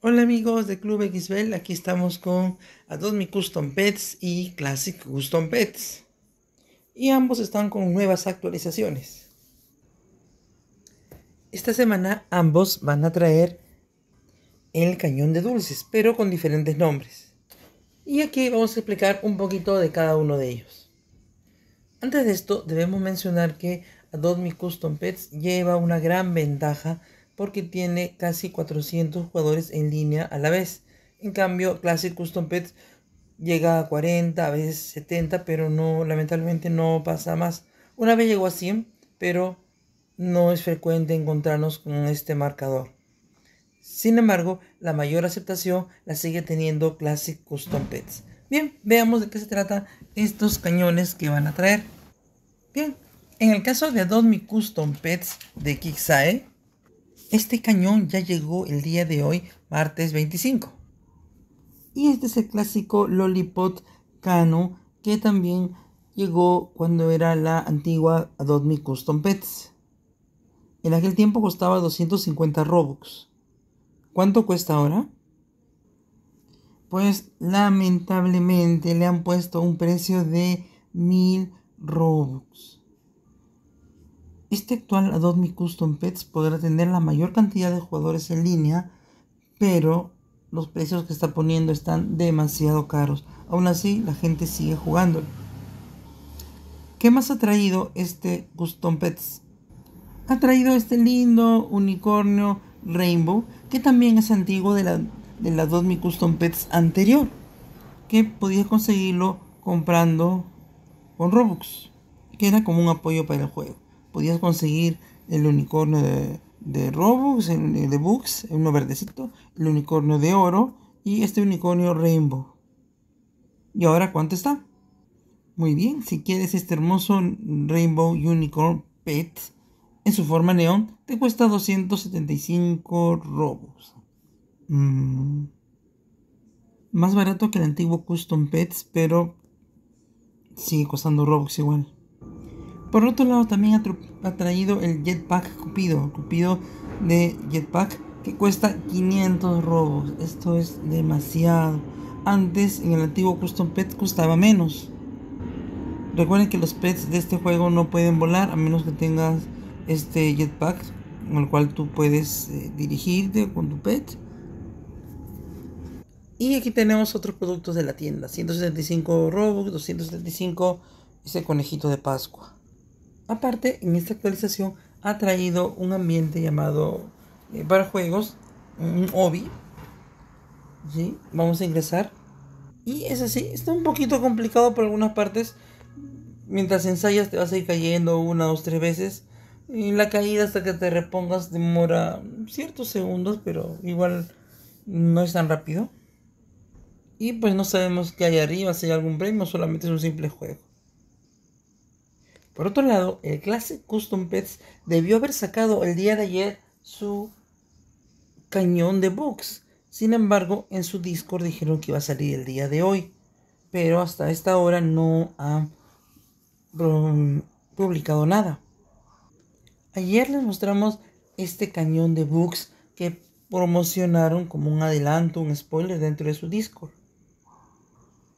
Hola amigos de Club Xbel, aquí estamos con Adobe Custom Pets y Classic Custom Pets. Y ambos están con nuevas actualizaciones. Esta semana ambos van a traer el cañón de dulces, pero con diferentes nombres. Y aquí vamos a explicar un poquito de cada uno de ellos. Antes de esto, debemos mencionar que Adobe Custom Pets lleva una gran ventaja porque tiene casi 400 jugadores en línea a la vez. En cambio, Classic Custom Pets llega a 40, a veces 70, pero lamentablemente no pasa más. Una vez llegó a 100, pero no es frecuente encontrarnos con este marcador. Sin embargo, la mayor aceptación la sigue teniendo Classic Custom Pets. Bien, veamos de qué se trata estos cañones que van a traer. Bien, en el caso de dos Mi Custom Pets de Kixae, este cañón ya llegó el día de hoy, martes 25. Y este es el clásico Lollipop Cano que también llegó cuando era la antigua Adobe Custom Pets. En aquel tiempo costaba 250 Robux. ¿Cuánto cuesta ahora? Pues lamentablemente le han puesto un precio de 1000 Robux. Este actual Adobe Me Custom Pets podrá tener la mayor cantidad de jugadores en línea, pero los precios que está poniendo están demasiado caros. Aún así, la gente sigue jugándolo. ¿Qué más ha traído este Custom Pets? Ha traído este lindo unicornio Rainbow, que también es antiguo de la, de la Custom Pets anterior, que podía conseguirlo comprando con Robux, que era como un apoyo para el juego podías conseguir el unicornio de, Robux, el eh, de Bux, uno verdecito, el unicornio de oro y este unicornio Rainbow. ¿Y ahora cuánto está? Muy bien, si quieres este hermoso Rainbow Unicorn Pet en su forma neón, te cuesta 275 Robux. Mm, más barato que el antiguo Custom Pets, pero sigue costando Robux igual. Por otro lado, también ha, traído el Jetpack Cupido, Cupido de Jetpack, que cuesta 500 robos. Esto es demasiado. Antes, en el antiguo Custom Pet costaba menos. Recuerden que los pets de este juego no pueden volar a menos que tengas este jetpack con el cual tú puedes eh, dirigirte con tu pet. Y aquí tenemos otros productos de la tienda, 175 Robux, 275 ese conejito de Pascua. Aparte, en esta actualización ha traído un ambiente llamado eh, para juegos, un hobby. Vamos a ingresar. Y es así, está un poquito complicado por algunas partes. Mientras ensayas te vas a ir cayendo una, dos, tres veces. Y la caída hasta que te repongas demora ciertos segundos, pero igual no es tan rápido. Y pues no sabemos qué hay arriba, si hay algún premio, solamente es un simple juego. Por otro lado, el clase Custom Pets debió haber sacado el día de ayer su cañón de books. Sin embargo, en su Discord dijeron que iba a salir el día de hoy. Pero hasta esta hora no han publicado nada. Ayer les mostramos este cañón de books que promocionaron como un adelanto, un spoiler dentro de su Discord.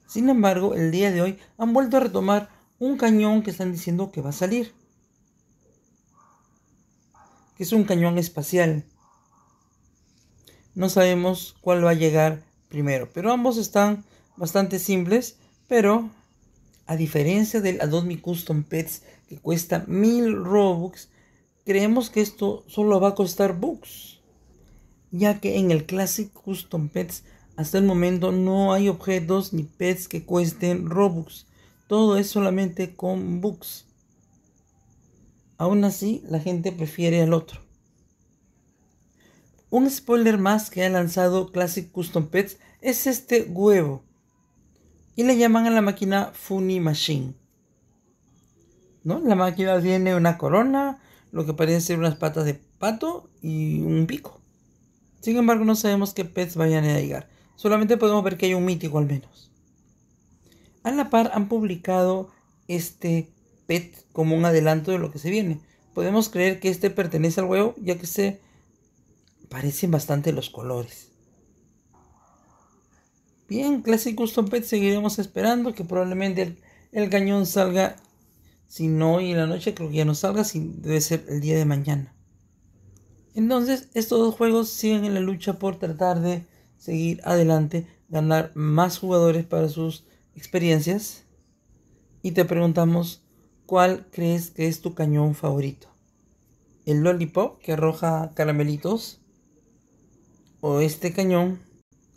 Sin embargo, el día de hoy han vuelto a retomar un cañón que están diciendo que va a salir. Que es un cañón espacial. No sabemos cuál va a llegar primero. Pero ambos están bastante simples. Pero a diferencia del Adobe Custom Pets que cuesta 1000 Robux, creemos que esto solo va a costar bucks. Ya que en el Classic Custom Pets hasta el momento no hay objetos ni pets que cuesten Robux. Todo es solamente con books. Aún así, la gente prefiere al otro. Un spoiler más que ha lanzado Classic Custom Pets es este huevo. Y le llaman a la máquina Funny Machine. ¿No? La máquina tiene una corona, lo que parecen ser unas patas de pato y un pico. Sin embargo, no sabemos qué pets vayan a llegar. Solamente podemos ver que hay un mítico al menos. A la par han publicado este PET como un adelanto de lo que se viene. Podemos creer que este pertenece al huevo ya que se parecen bastante los colores. Bien, Classic Custom Pet seguiremos esperando que probablemente el, cañón salga, si no y en la noche creo que ya no salga, si debe ser el día de mañana. Entonces, estos dos juegos siguen en la lucha por tratar de seguir adelante, ganar más jugadores para sus experiencias y te preguntamos cuál crees que es tu cañón favorito. ¿El lollipop que arroja caramelitos? ¿O este cañón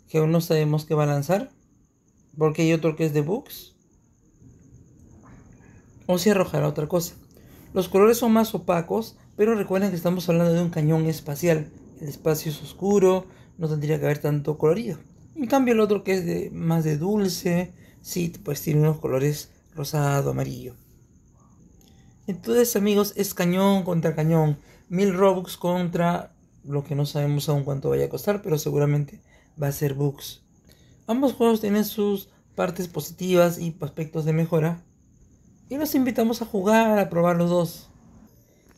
que aún no sabemos que va a lanzar? Porque hay otro que es de bugs. O si arrojará otra cosa. Los colores son más opacos, pero recuerden que estamos hablando de un cañón espacial. El espacio es oscuro, no tendría que haber tanto colorido. En cambio el otro que es de, más de dulce, sí, pues tiene unos colores rosado, amarillo. Entonces amigos, es cañón contra cañón. Mil Robux contra lo que no sabemos aún cuánto vaya a costar, pero seguramente va a ser Bugs. Ambos juegos tienen sus partes positivas y aspectos de mejora. Y los invitamos a jugar, a probar los dos.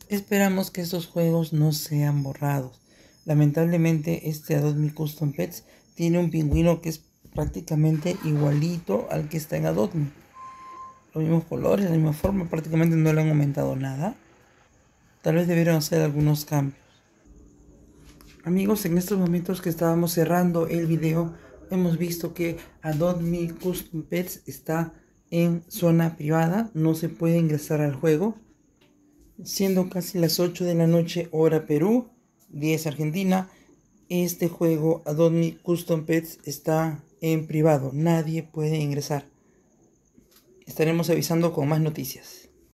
Esperamos que estos juegos no sean borrados. Lamentablemente este dos 2000 Custom Pets tiene un pingüino que es prácticamente igualito al que está en adobe Los mismos colores, la misma forma, prácticamente no le han aumentado nada. Tal vez debieron hacer algunos cambios. Amigos, en estos momentos que estábamos cerrando el video, hemos visto que adobe Custom Pets está en zona privada, no se puede ingresar al juego. Siendo casi las 8 de la noche hora Perú, 10 Argentina, este juego Adobe Custom Pets está en privado. Nadie puede ingresar. Estaremos avisando con más noticias.